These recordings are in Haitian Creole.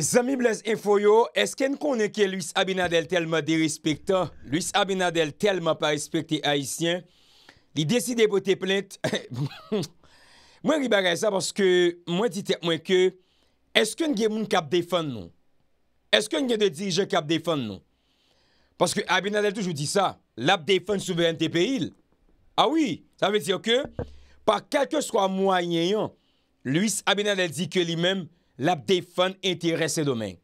Zami Blaise Info yo, eske n konen ke Luis Abinadel telman de respectan, Luis Abinadel telman pa respecte Haitien, li deside pou te plente, mwen ribagay sa, mwen dite mwen ke, eske n gen moun kap defan non? Eske n gen de dirijen kap defan non? Paske Abinadel toujou di sa, lap defan souveran te peil, a ah oui, sa ve diyo ke, pa kakè so a mwenye yon, Luis Abinadel di ke li menm, lap defan interese domen.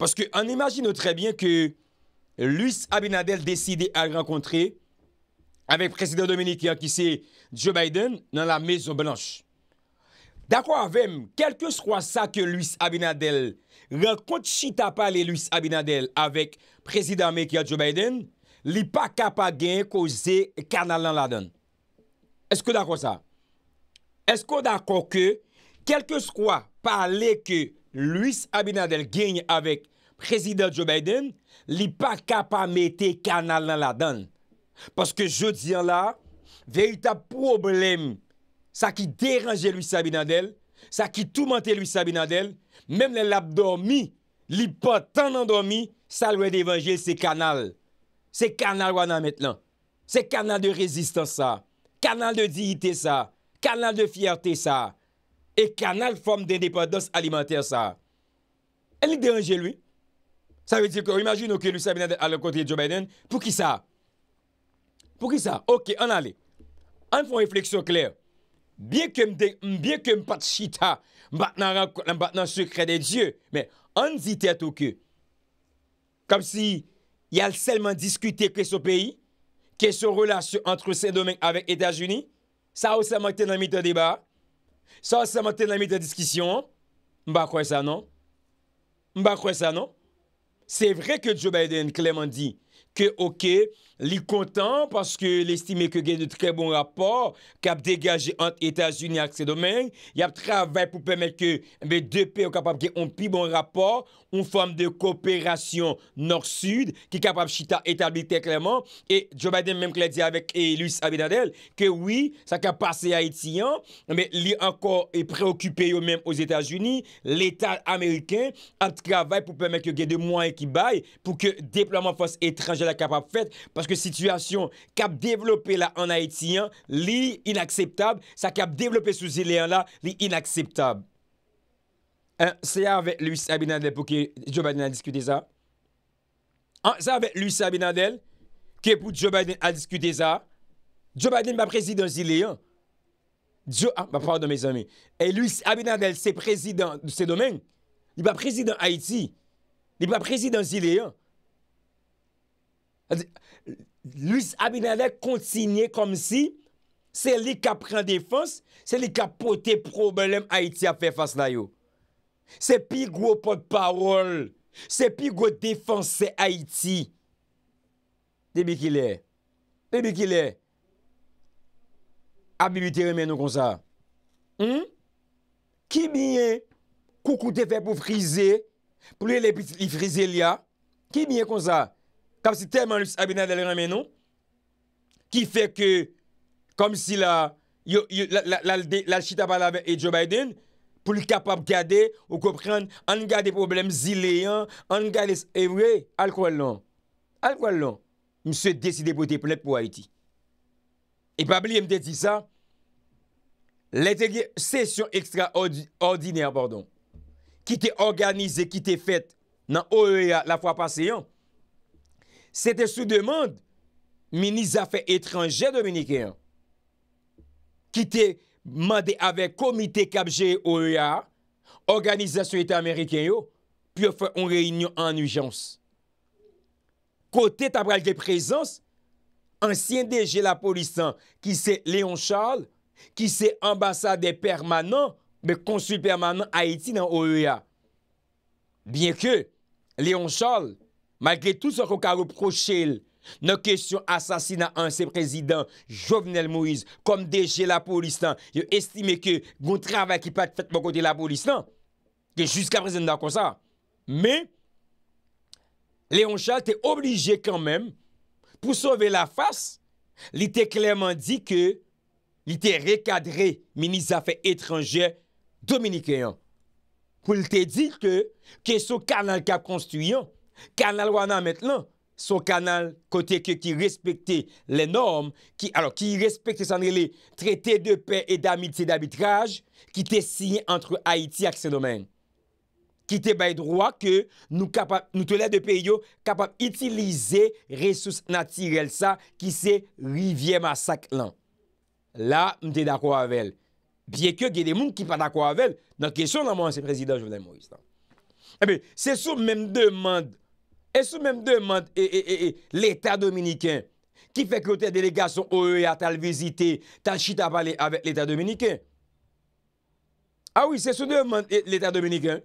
Paske an imagine tre bien ke Louis Abinadel deside a renkontre avek prezident Dominique Joe Biden nan la mezon blanche. Da kwa avem, kelke swa sa ke Louis Abinadel renkont chita pa le Louis Abinadel avek prezident Michael Joe Biden, li pa kapa gen ko ze kanalan laden. Esko da kwa sa? Esko da kwa ke Kelke skwa pale ke luis Abinadel genye avek prezident Joe Biden, li pa kapa mette kanal nan la dan. Paske je diyan la, vey uta problem sa ki deranje luis Abinadel, sa ki toumante luis Abinadel, menm le lap dormi, li pa tan nan dormi, sa lwe devanje se kanal. Se kanal wana metlan, se kanal de rezistans sa, kanal de diyite sa, kanal de fierté sa, et canal forme d'indépendance alimentaire ça. Elle dérange lui. Ça veut dire que, imaginez que lui, s'habille à côté de Joe Biden, pour qui ça Pour qui ça Ok, on allait. On fait une réflexion claire. Bien que je bien que pas de chita, maintenant secret des dieux, mais on dit tête au que comme si il y a seulement discuté que ce pays, que ce relation entre saint domaines avec États-Unis, ça a aussi été dans le débat. Sa sa maten la mi te diskisyon, mba kwen sa non. Mba kwen sa non. Se vre ke Joe Biden kleman di ke okey, li kontan paske l'estime ke gen de tre bon rapor kap degaje ant Etats-Unis ak se domen yap travay pou pwemek ke depe yo kapap gen on pi bon rapor on form de kooperasyon norsud ki kapap chita etabite klaman e Joe Biden menm ke la di avek Elis Abinadel ke wii sa kap pase a Etiyan li ankor e preokupye yo menm os Etats-Unis l'Etat Ameriken ap travay pou pwemek ke gen de mwany ki baye pou ke deploman fwans etranje la kapap fet paske l'estime que que situation cap développée là en Haïti, hein, li inacceptable. Ça a développé sous île là, li inacceptable. Hein, c'est avec Luis Abinadel pour que Joe Biden a discuté ça. Hein, c'est avec Luis Abinadel que pour Joe Biden a discuté ça. Joe Biden pas président île. ah, bah, pardon mes amis. Et Luis Abinadel, c'est président de ces domaines. Il n'est pas président Haïti. Il n'est pas président Ziléen. Lous Abinadek kontinye kom si Se li ka pren defans Se li ka pote problem Haiti a fe fas na yo Se pi gwo pot parol Se pi gwo defanse Haiti Demi ki le Demi ki le Abinadek remen nou kon sa hmm? Kimi e Koukou te fe pou frize Pou li frize li a Kimi e kon sa Kamsi teman lus abina del remenon, Ki fe ke, Kamsi la, La chita palave e Joe Biden, Pou li kapap gade, Ou kopren, An gade problem zileyan, An gade, Ewe, Al kwa lon, Al kwa lon, Mse deside pou te plek pou Haiti, E pabli mte ti sa, L'interye, Session ekstra ordine, Vordon, Ki te organize, Ki te fet, Nan OEA, La fwa paseyan, Se te sou demande, minis afe etranje dominikeyan, ki te mande ave komite kapje OEA, organizasyon ete Amerikeyo, pyo fwe on reynyon an ujans. Kote tabralge prezans, ansyen deje la polisan, ki se Leon Charles, ki se ambasade permanent, me konsul permanent Haiti nan OEA. Bien ke, Leon Charles, Malgré tout sa kon ka reproche nan kesyon asasina an se prezident Jovenel Moïse kom deje la polistan non. yo estime ke goun travè ki pat fèt bon kote la polistan ke jusqu aprezen nan konsa me Léon Charles te oblige kanmèm pou sove la fas li te klèrman di ke li te rekadre meni zafè etranjè dominikèyon pou li te di ke kesyon kanan ka konstuyon kanal wana met lan sou kanal kote ke ki respecte le norm ki respecte sanrele trete de pe et amite d'abitraj ki te signe antre Haiti ak se domen ki te baye droa ke nou tole de pe yo kapap itilize resous natirel sa ki se rivye masak lan la mte da kwavel bie ke ge de moun ki pa da kwavel nan kesyon nan moun anse prezident se eh sou menm demand E sou mèm dèmant l'Etat Dominikèn ki fèk yo te delega son oye a tal vizite tal chita pale avèk l'Etat Dominikèn. A ah wè, se sou dèmant l'Etat Dominikèn,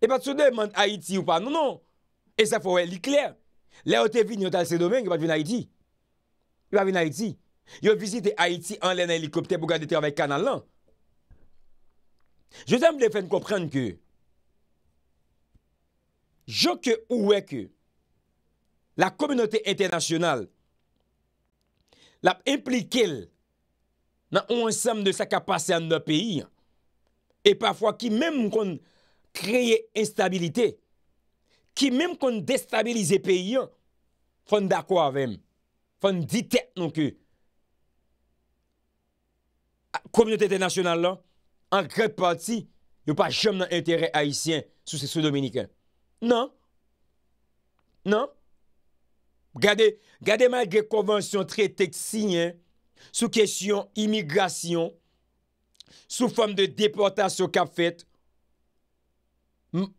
e pat sou dèmant Haiti ou pa, nou nou, e sa fò wè li kler. Le yo te vin yo tal se domèng, e pat vin Haiti. E pat vin Haiti. Yo vizite Haiti an lè nan helikopte pou gade te avèk kanal lan. Non. Je zèmple fèm kòprenn kè Jok yo ouwek yo, la kominote internasyonal la implikel nan ou ansam de sa ka pase an nou peyi, e pafwa ki menm kon kreye instabilite, ki menm kon destabilize peyi, fon dakwa aven, fon ditek nou ke. Kominote internasyonal la, an kre pati, yo pa jom nan entere Haitien sou se sou Dominikèn. Nan, nan, gade mal ge konvansyon tre tek sinyen sou kesyon imigrasyon sou fom de deportasyon kap fet,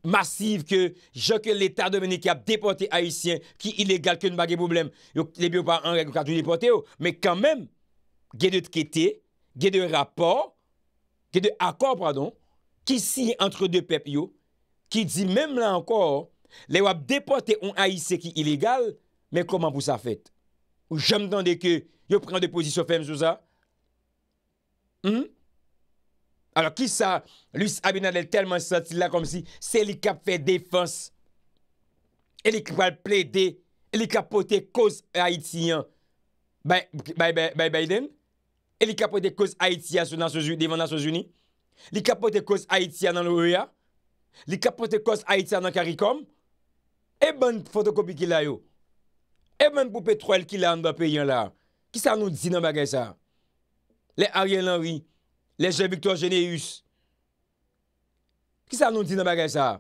masiv ke jok l'etat de menikap deporté haisyen ki ilè galken bagè poublem, yo lebyo pa an reg yo katou deporté yo, men kan men gè de tkete, gè de rapport, gè de akor pradon, ki sinyen antre de pep yo, Ki di menm la ankor, le wap depote ou aise ki ilegal, men koman pou sa fete? Ou jemdande ke yo pren de posisyon fem sou sa? Hmm? Alors ki sa, luis abinadel telman sati la kom si, se li kap fe defanse, e li kwa ple de, e li kap pote koz haitiyan by Biden, e li kap pote koz haitiyan devan nan Sosuni, li kap pote koz haitiyan nan Louya, e li kapote kos Haïtia nan Karikom, e ban fotokopi ki la yo, e ban pou petroel ki la an ba peyen la, ki sa nou di nan bagay sa? Le Ariel Henry, le Jean-Victor Genéus, ki sa nou di nan bagay sa?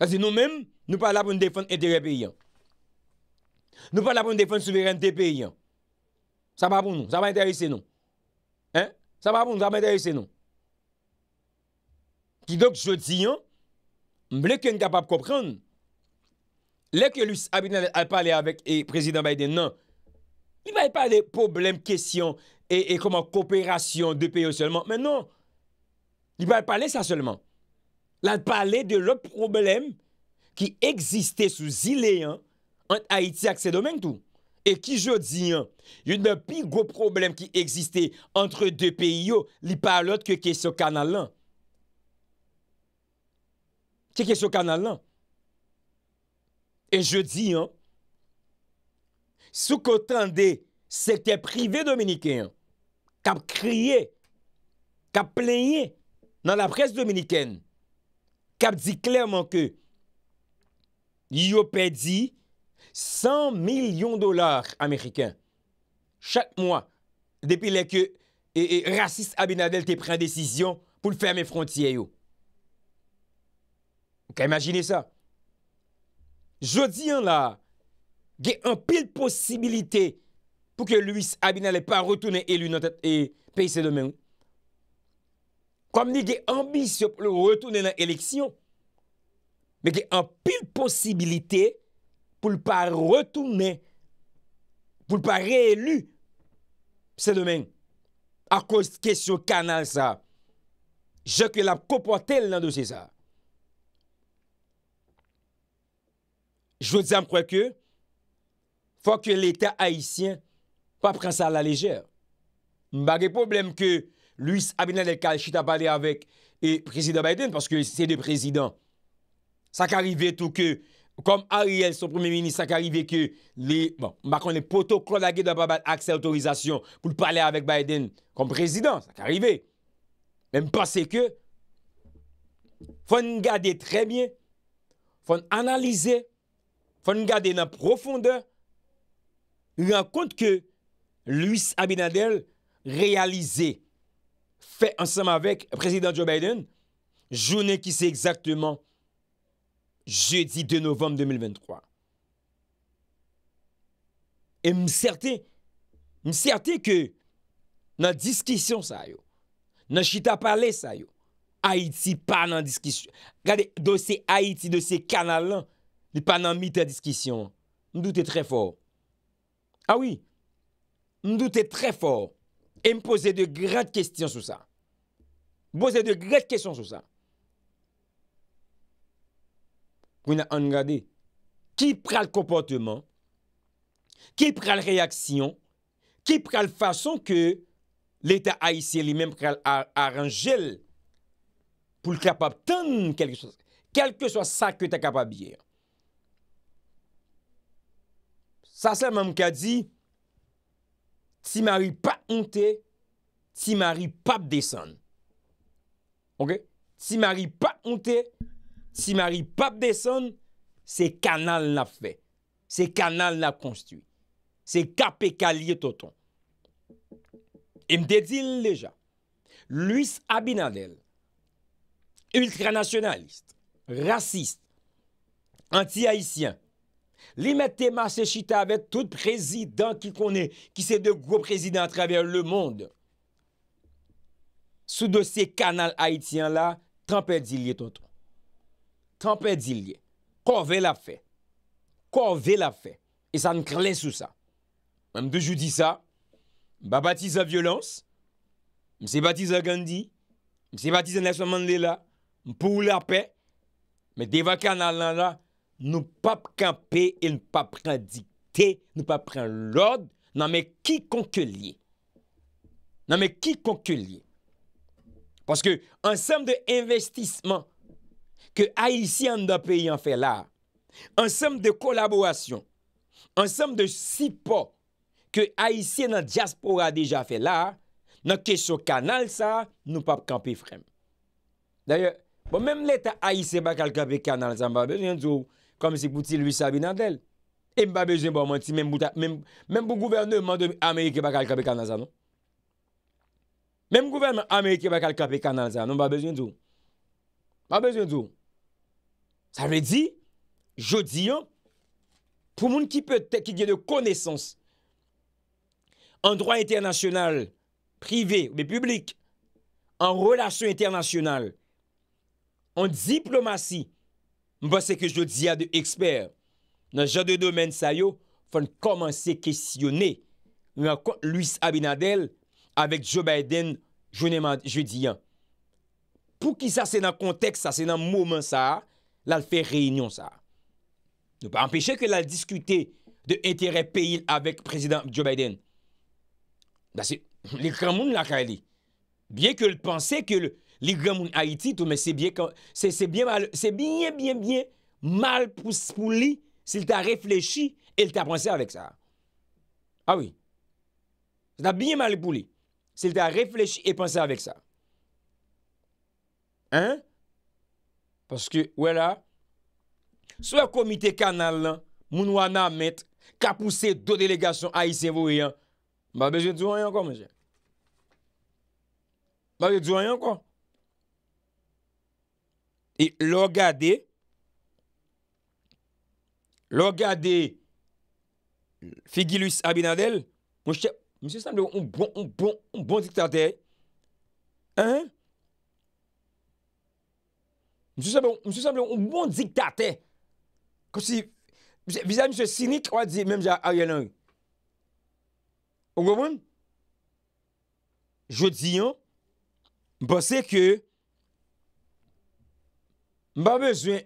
Kasi nou men, nou pa la pou nou defon entere peyen. Nou pa la pou nou defon souveren te peyen. Sa pa pou nou, sa pa entere se nou. Sa pa pou nou, sa pa entere se nou. Ki dok jodi yon, mbleke yon kapap kopran. Lè ke lus Abidine al pale avèk e prezident Biden, nan. Li pale pale problem, kesyon, e, e koman koopération de peyo selman. Men nan, li pale pale sa selman. Lan pale de lò problem ki eksiste sou zile an, an Aiti akse domen tout. E ki jodi yon, yon de pi go problem ki eksiste entre de peyo, li pale lòt ke kesyon kanal lan. Kè kè sou kanal nan? E je di an, sou kòtande se kè prive dominikè an, kap kriye, kap plenye nan la pres dominikè an, kap di klerman kè yopè di 100 milyon dolar Amerikè an. Chak mwa, depi lè kè e, e rasis Abinadel te pren desisyon pou l'ferme frontiyè yo. Ka imagine sa. Jodi an la, ge an pil posibilite pou ke Louis Abinale pa retoune elu nan e peyi se demen. Kom ni ge ambisyo pou le retoune nan eleksyon, me ge an pil posibilite pou le pa retoune, pou le pa re-elu se demen. Akoz kesyo kanal sa, jok la kopote nan dosye sa. Je vous dis, je crois que faut que l'État haïtien pas pren ça à la légère. Il n'y a pas de problème que Louis Abdelkader, je t'ai parlé avec le président Biden, parce que c'est le président. Ça a arrivé tout que comme Ariel, son premier ministre, ça a arrivé que les... Bon, on a connu le poteau Klonagé, qui n'a pas accès à l'autorisation pour parler avec Biden comme président. Ça a arrivé. Même pas c'est que faut garder très bien, faut analyser Fwa nou gade nan profonde, nou yon kont ke Louis Abinadel realize, fe ansam avek president Joe Biden, jounen ki se exakteman jeudi de novem 2023. E mserte, mserte ke nan diskisyon sa yo, nan chita pale sa yo, Haiti pa nan diskisyon. Gade, do se Haiti, do se kanal lan, Il pas de discussion. Je doute très fort. Ah oui. Je doute très fort. Et me pose de grandes questions sur ça. Poser de grandes questions sur ça. Vous avez regardé. Qui prend le comportement? Qui prend la réaction? Qui prend la façon que l'État haïtien lui-même prend gel pour le capable de quelque chose? Quel que soit ça que tu es capable de dire. Sa sa mam ka di, ti mari pa oun te, ti mari pa p deson. Ok? Ti mari pa oun te, ti mari pa p deson, se kanal la fe. Se kanal la konstu. Se kape kalye toton. E mde di leja, Louis Abinadel, ultranasyonalist, rasist, anti-haisyen, Li mette ma se chita avet tout prezident ki konen Ki se de gro prezident a travèr le mond Sou de se kanal haitien la Trampèdilie ton trou Trampèdilie Kovè la fè Kovè la fè E sa n krelè sou sa Mèm de jou di sa Mbapati sa violons Mse pati sa gandhi Mse pati sa naswaman lè la Mpou la pè Mè deva kanal la la nou pa p'kampè, nou pa pren dikte, nou pa pren l'od, nan men ki konke liye. Nan men ki konke liye. Paske, ansem de investisman ke Aïsia nou da pe yon fè la, ansem de kolaborasyon, ansem de sipo ke Aïsia nan diaspora deja fè la, nan kesyo kanal sa, nou pa p'kampè frem. Danyè, pou menm lete Aïsia bakal kampè kanal sa, mwen mwen mwen mwen mwen, Kame si pouti Louis Sabina del. E mba bejwen bo mwen ti menm bouta, menm bou gouvernement de Amerike bakal kape Kanazanon. Menm gouvernement Amerike bakal kape Kanazanon, mba bejwen djou. Mba bejwen djou. Sa ve di, jodi yo, pou moun ki gye de konesans, an drwa internasyonal, prive, ou be publik, an relasyon internasyonal, an diplomasyon, Mba se ke jo diya de eksper, nan jade domen sayo, fan koman se kesyone, nou an kon Louis Abinadel avèk Joe Biden jounèman je diyan. Pou ki sa se nan konteks sa, se nan mouman sa, lal fey reynyon sa. Nou pa empèche ke lal diskute de enterè peyil avèk prezident Joe Biden. Da se, li kran moun lakay li. Bien ke l panse ke l... li gen moun Haiti tou, men se bien mal pou li se li ta reflechi e li ta panse avek sa. Awi. Ah se ta bien mal pou li se li ta reflechi e panse avek sa. Hein? Paske, wè la, sou a komite kanal lan, moun wana met, kapouse do delegasyon Aïssevou yon, mbabe jè diwen yon kon, mbabe jè diwen yon kon. Et lor gade, lor gade, Figuilus Abinadel, mwen chè, mwen se samble, mwen bon, bon, bon diktate, hein? Mwen se samble, mwen bon diktate, kou si, vizade mwen se sinit, mwen se sinit kwa di, mwen jè a yon lang. O gwo mwen? Jou diyon, mwen pase ke, Mba bejwe,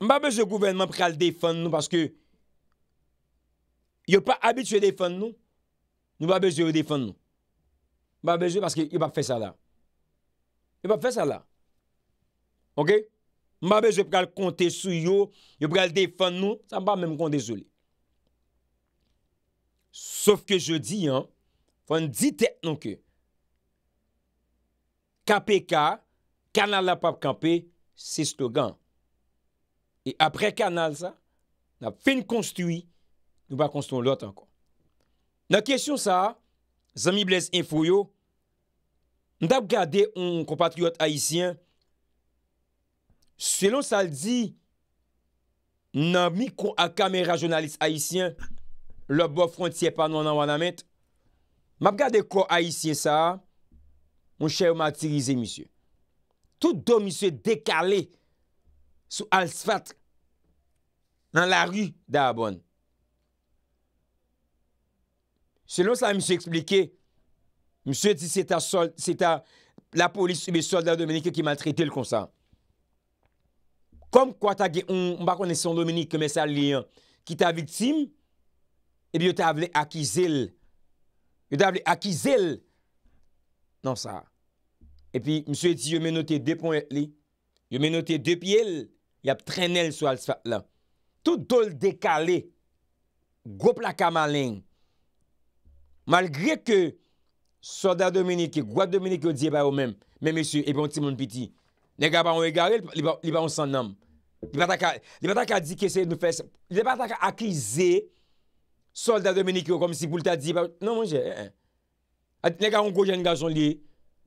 mba bejwe gouvenman pral defon nou paske yon pa abitwe defon nou, nou ba bejwe ou defon nou. Mba bejwe paske yon pa fe sa la. Yon pa fe sa la. Ok? Mba bejwe pral kontesou yon, yon pral defon nou, sa mba mwen kontesou li. Sof ke jodi, yon, fwen di tek nou ke. KPK, kanal la pap kampi, Se stogan. E apre kanal sa, nan fin konstoui, nou ba konstou lout anko. Nan kesyon sa, zami blez info yo, nou dab gade yon kompatriot haisyen, selon sa ldi, nan mikon akamera jounalist haisyen, lop bo frontye panwa nan wan non, amet, map gade kwa haisyen sa, moun chèv matirize misye. tout do mi se dekale sou al sfat nan la ru da abon. Selon sa mi se explike, mi se di se ta la polis sebe eh soldat Dominique ki maltrete l kon sa. Kom kwa ta ge mba kone son Dominique keme sa li ki ta vitim, e eh bi yo ta avle akize l. Yo ta avle akize l. Nan sa a. E pi, msou eti, yo menote de pon et li. Yo menote de pi el, yap tren el sou al sfat la. Tout do l dekale, go plaka malen. Malgre ke soldat Dominik, gwa Dominik yo diye ba yo men, men msou, epi yon ti moun piti. Nega ba yon egare, li ba yon san nam. Li ba ta ka di kese nou fese. Li ba ta ka akize soldat Dominik yo, kom si kou l ta di. Non moun jè, e en. Nega yon go jen gajon li,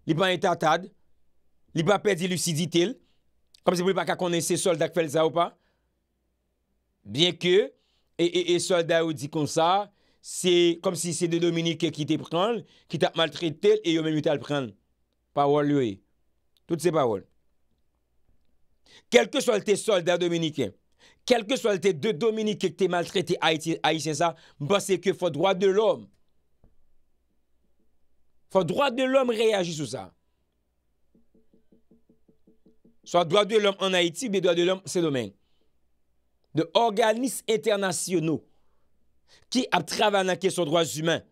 li pa etatad, li pa pedi luciditil, kom se pou li pa kakone se soldak fel sa ou pa, bien ke, e solda ou di kon sa, se kom se se de Dominike ki te pran, ki ta maltrate tel, e yo men utal pran, pa wol yoy, tout se pa wol. Kelke solde te solda Dominike, kelke solde te de Dominike ki te maltrate, a yi sen sa, mba se ke fwa dwa de lom, Fa droit de l'homme réagis ou sa. Sa droit de l'homme en Haïti, bi droit de l'homme se domène. De organisme international ki ap travana ki son droit z'human.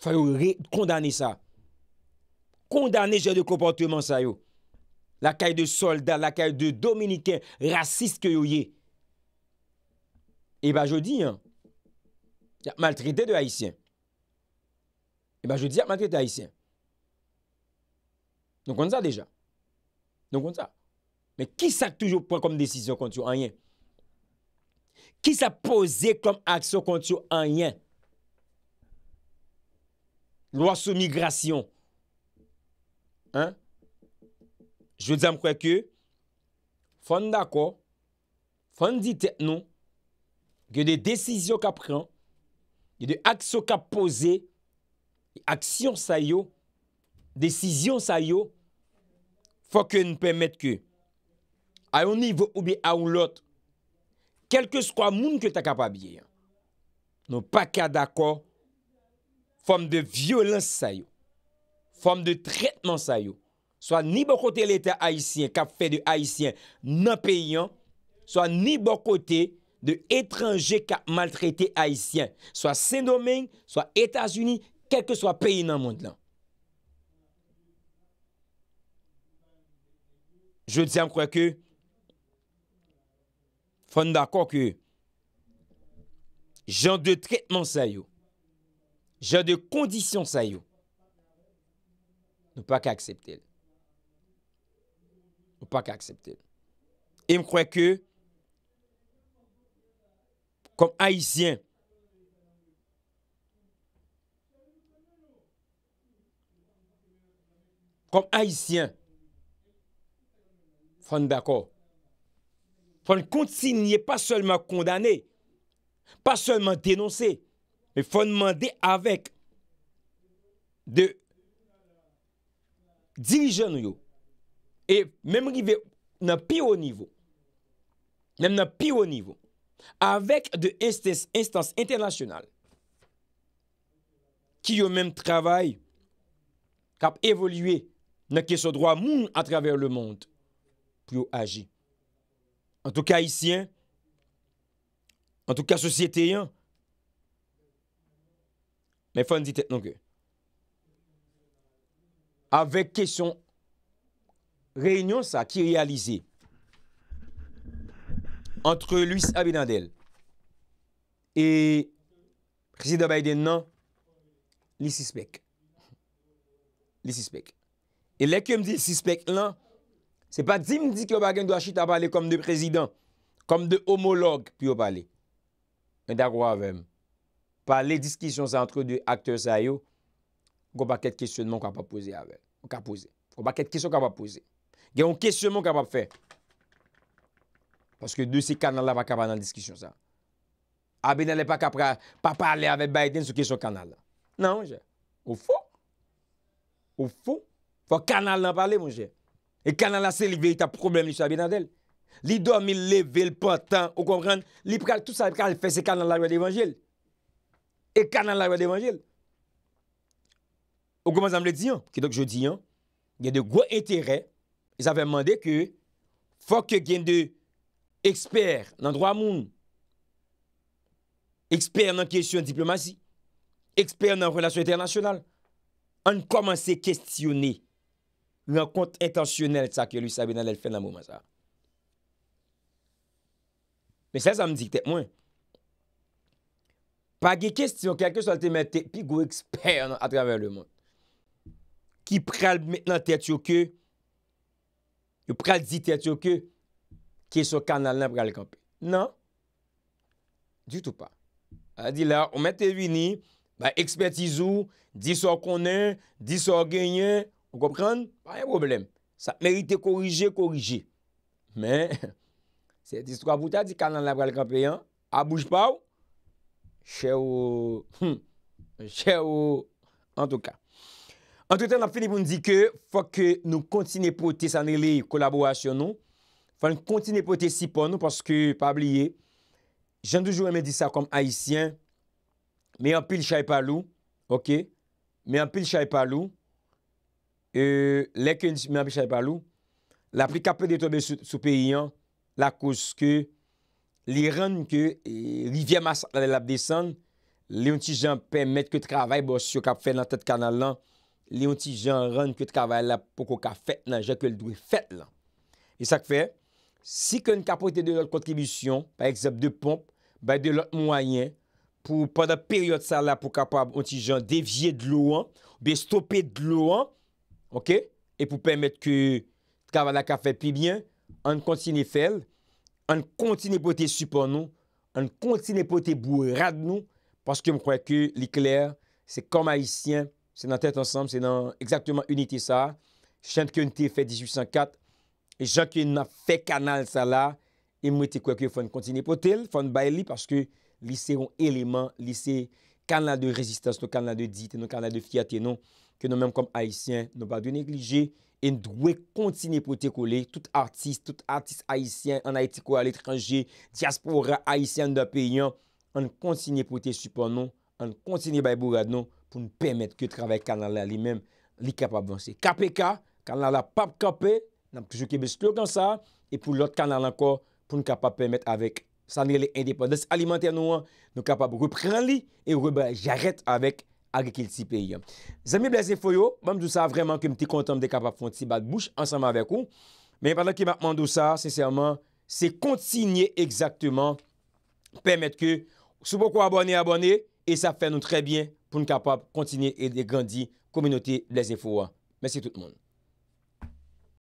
Fa yo re kondane sa. Kondane jè de kompantement sa yo. La kaye de soldat, la kaye de dominikè, raciste ke yo yè. E eh ba jodi, yon. Yon maltrite de Haïtien. e eh ba jw di ap matre ta isyen. Non kon sa deja. Non kon sa. Men ki sa toujou pren kom desisyon kont yo anyen? Ki sa posey kom aksyon kont yo anyen? Lwa sou migrasyon. Hein? Jw di a m kwe ke, fon da ko, fon di tek nou, ki yo de desisyon ka pren, yo de aksyon ka posey, aksyon sa yo, desisyon sa yo, fò kè n'pèmèt kè. A yon nivou ou bi a ou lot, kelke skwa moun kè ta kapabye. Non pa kè d'akò, fòm de violens sa yo, fòm de tretman sa yo, swa ni bò kote l'Etat Haitien kap fè de Haitien nan peyyan, swa ni bò kote de etranje kap maltreté Haitien, swa Sénomène, swa Etats-Unis, kel ke swa peyi nan moun de lan. Jou diyan mkwe ke, fwanda kwa ke, jan de tretman sa yo, jan de kondisyon sa yo, nou pa ki akseptel. Nou pa ki akseptel. E mkwe ke, kom haisyen, kom Haitien, fon d'akor. Fon kontinye, pa solman kondane, pa solman denonse, men fon mande avek de dirijen yo, e menmrive nan piyo nivou, menm nan piyo nivou, avek de instance internasyonal, ki yo menm travay, kap evoluye Nè keso drwa moun a traver le mond pou yo aji. An tou ka isyen, an tou ka sosyeteyen, mè fòn di tèt nongè. Avek kesyon reynyon sa ki realize entre luis Abedandel e presidabayden nan lisispek. Lisispek. E lèk yo mdi si spek lan, se pa di mdi ki yo bagen Gouachit ap pale kom de prezident, kom de homolog pi yo pale. E da kwa avèm. Pale diskisyon sa antre de akter sa yo, kon pa ket kisyonman kon pa pose avèm. Kon pa ket kisyonman kon pa pose. Gen, kon kisyonman kon pa fe. Paske de se kanal la pa kavanan diskisyon sa. Abe nè lè pa kapra pa pale avè Biden sou kisyon kanal la. Nan, ou fou? Ou fou? Fwa kanal nan pale moun jè. E kanal la se li vey ta problem li sa binadel. Li do mi leve l patan. Ou kompren, li pou kal tout sa, kal fè se kanal la roya devanjèl. E kanal la roya devanjèl. Ou kompren zanm le diyon. Kido k jodi yon, gen de gwa entere, e zave mwande ke, fwa ke gen de eksper nan drwa moun. Eksper nan kèsyon diplomasi. Eksper nan relasyon eternasyonal. An koman se kèsyonè Lou an kont intansyonel sa ke lou sabi nan lèl fen nan mouman sa. Men se sa m dik te mwen. Pa ge kestyon, kelke sol te mette, pi gou eksper nan atraven lèmoun. Ki pral men nan tet yo ke, yo pral di tet yo ke, ki sou kan nan lèm pral ekampi. Nan, di tout pa. A di la, ou men te vini, ba ekspertizou, di sou konen, di sou genyen, Ou kompren, pa yon problem Sa merite korije korije Men Se dis kwa vouta di kanan la pral kampenyan A ah, bouj pa ou Che ou Che ou En tout ka En tout ta nan Filipoun di ke Fwa ke nou kontine pote san ele yon kolaborasyon non? nou Fwa nou kontine pote si pon nou Paske pa abliye Jan doujou eme di sa kom haisyen Me an pil chay palou Ok Me an pil chay palou E, lè kwen di mè an pi chalè palou, lè apri kapè de tòbe sou pe yon, lè akous ke li renn ke li e, vye mas alè lap desan, li yon ti jan pè mèt kwen travèl bo syo kap fè nan tèt kanal lan, li yon ti jan renn kwen travèl la pou kwa ka fèt nan jè kwen dwe fèt lan. E sak fè, si kwen kapote de lòt kontribisyon, pè eksept de pomp, bè de lòt mwayen, pou pè da peryot sa la pou kapap apri yon ti jan devye d'lò an, be stopè d'lò an, Ok? Et pou pèmèt kè kava la ka fè pi byen, an kontine fèl, an kontine pote supon nou, an kontine pote bou rad nou, paske m kwen kè li kler, se kom a isyen, se nan tèt ansanm, se nan ekzaktouman unitè sa, chen kè unitè fè 1804, e jan kè nan fè kanal sa la, e m wè te kwen kè fèn kontine pote, fèn bay li, paske li se yon eleman, li se kanal de rezistans, nan kanal de dit, nan kanal de fiat, nan ke nou menm kom Haitien nou pa de neglije e nou dwe kontinye pou te kole tout artist, tout artist Haitien an Haitiko al etranje, diaspora Haitien da peyon an kontinye pou te supon nou an kontinye baybou ad nou pou nou pemet ke trawe kanala li menm li kapab vansi KPK, kanala PAPKP nan pjou kebesklo kan sa e pou lot kanala anko pou nou kapab pemet avek sanye le indepandes alimenter nou an, nou kapab repren li e ou rebe jaret avek agi kil ti pe yon. Zami blaze fo yo, mam dousa vreman kem ti konten mde kapap fon ti bat bouch ansanman vek ou, men padan ki matman dousa, seseyman, se kontinye egzakteman pemet ke sou poko abone abone e sa fè nou trebyen pou n kapap kontinye e de gandi kominote blaze fo yo. Mesey tout moun.